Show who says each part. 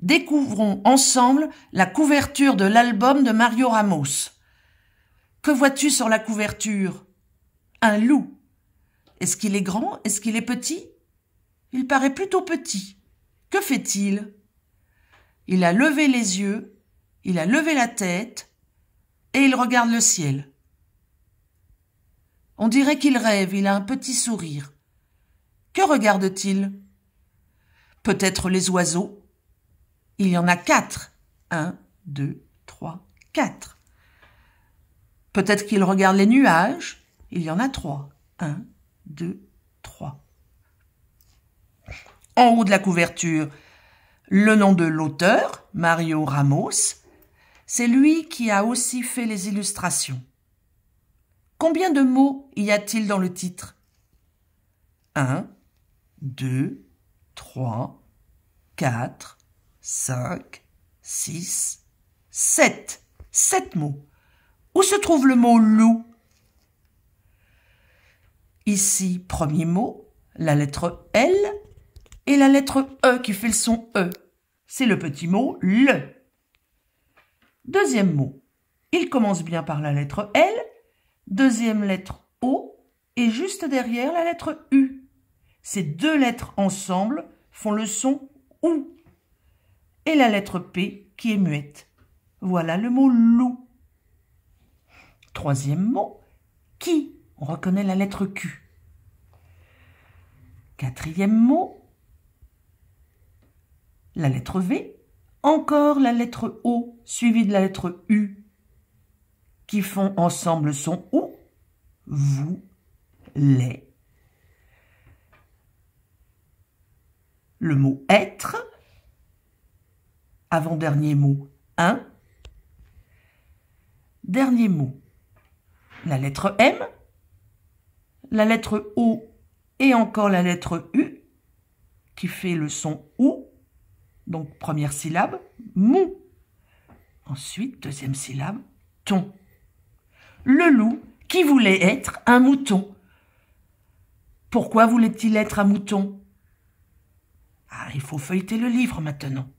Speaker 1: Découvrons ensemble la couverture de l'album de Mario Ramos. Que vois-tu sur la couverture Un loup. Est-ce qu'il est grand Est-ce qu'il est petit Il paraît plutôt petit. Que fait-il Il a levé les yeux, il a levé la tête, et il regarde le ciel. On dirait qu'il rêve, il a un petit sourire. Que regarde-t-il Peut-être les oiseaux, il y en a 4 1 2 3 4 Peut-être qu'il regarde les nuages. Il y en a trois. 1 2 3 En haut de la couverture, le nom de l'auteur, Mario Ramos. C'est lui qui a aussi fait les illustrations. Combien de mots y a-t-il dans le titre 1, 2, 3, 4, 5, 6, 7. Sept mots. Où se trouve le mot loup Ici, premier mot, la lettre L et la lettre E qui fait le son E. C'est le petit mot le. Deuxième mot. Il commence bien par la lettre L, deuxième lettre O et juste derrière la lettre U. Ces deux lettres ensemble font le son OU et la lettre P qui est muette. Voilà le mot loup. Troisième mot, qui On reconnaît la lettre Q. Quatrième mot, la lettre V. Encore la lettre O suivie de la lettre U qui font ensemble son OU. Vous, les. Le mot être avant-dernier mot 1. Dernier mot. La lettre M, la lettre O et encore la lettre U qui fait le son OU, donc première syllabe, mou. Ensuite, deuxième syllabe, ton. Le loup qui voulait être un mouton. Pourquoi voulait-il être un mouton Ah, il faut feuilleter le livre maintenant.